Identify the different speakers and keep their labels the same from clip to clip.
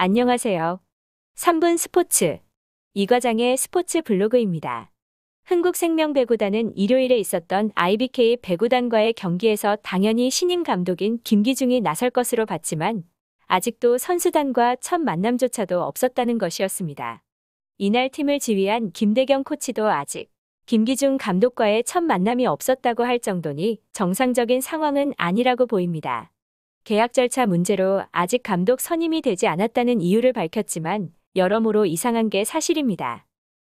Speaker 1: 안녕하세요. 3분 스포츠 이 과장의 스포츠 블로그입니다. 흥국생명배구단은 일요일에 있었던 IBK 배구단과의 경기에서 당연히 신임 감독인 김기중이 나설 것으로 봤지만 아직도 선수단과 첫 만남조차도 없었다는 것이었습니다. 이날 팀을 지휘한 김대경 코치도 아직 김기중 감독과의 첫 만남이 없었다고 할 정도니 정상적인 상황은 아니라고 보입니다. 계약 절차 문제로 아직 감독 선임이 되지 않았다는 이유를 밝혔지만 여러모로 이상한 게 사실입니다.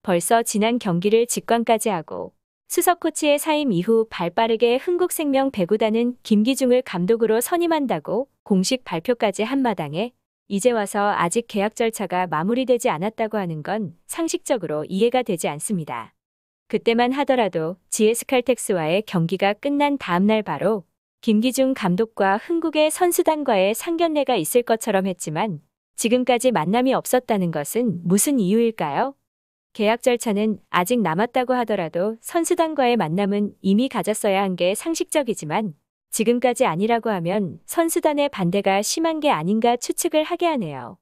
Speaker 1: 벌써 지난 경기를 직관까지 하고 수석 코치의 사임 이후 발빠르게 흥국생명 배구단은 김기중을 감독으로 선임한다고 공식 발표까지 한 마당에 이제 와서 아직 계약 절차가 마무리되지 않았다고 하는 건 상식적으로 이해가 되지 않습니다. 그때만 하더라도 GS칼텍스와의 경기가 끝난 다음날 바로 김기중 감독과 흥국의 선수단과의 상견례가 있을 것처럼 했지만 지금까지 만남이 없었다는 것은 무슨 이유일까요? 계약 절차는 아직 남았다고 하더라도 선수단과의 만남은 이미 가졌어야 한 게 상식적이지만 지금까지 아니라고 하면 선수단의 반대가 심한 게 아닌가 추측을 하게 하네요.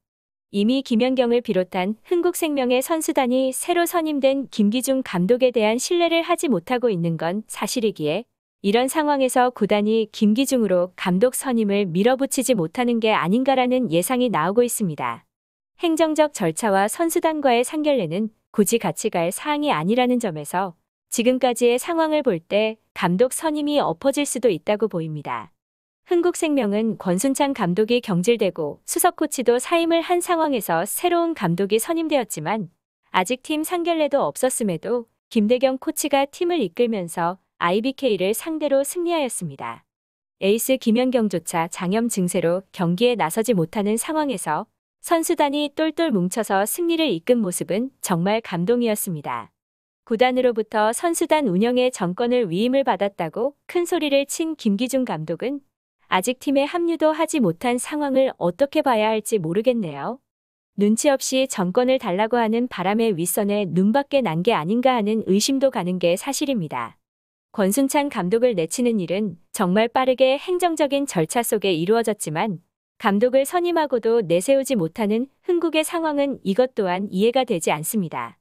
Speaker 1: 이미 김연경을 비롯한 흥국생명의 선수단이 새로 선임된 김기중 감독에 대한 신뢰를 하지 못하고 있는 건 사실이기에 이런 상황에서 구단이 김기중으로 감독 선임을 밀어붙이지 못하는 게 아닌가라는 예상이 나오고 있습니다. 행정적 절차와 선수단과의 상결례는 굳이 같이 갈 사항이 아니라는 점에서 지금까지의 상황을 볼 때 감독 선임이 엎어질 수도 있다고 보입니다. 흥국생명은 권순창 감독이 경질되고 수석 코치도 사임을 한 상황에서 새로운 감독이 선임되었지만 아직 팀 상결례도 없었음에도 김대경 코치가 팀을 이끌면서 IBK를 상대로 승리하였습니다. 에이스 김연경조차 장염 증세로 경기에 나서지 못하는 상황에서 선수단이 똘똘 뭉쳐서 승리를 이끈 모습은 정말 감동이었습니다. 구단으로부터 선수단 운영의 정권을 위임을 받았다고 큰 소리를 친 김기중 감독은 아직 팀에 합류도 하지 못한 상황을 어떻게 봐야 할지 모르겠네요. 눈치 없이 정권을 달라고 하는 바람의 윗선에 눈밖에 난 게 아닌가 하는 의심도 가는 게 사실입니다. 권순찬 감독을 내치는 일은 정말 빠르게 행정적인 절차 속에 이루어졌지만 감독을 선임하고도 내세우지 못하는 흥국의 상황은 이것 또한 이해가 되지 않습니다.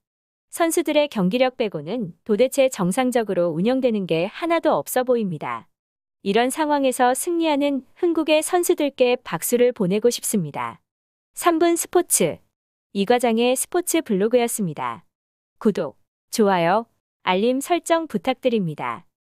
Speaker 1: 선수들의 경기력 빼고는 도대체 정상적으로 운영되는 게 하나도 없어 보입니다. 이런 상황에서 승리하는 흥국의 선수들께 박수를 보내고 싶습니다. 3분 스포츠 이 과장의 스포츠 블로그였습니다. 구독, 좋아요, 알림 설정 부탁드립니다.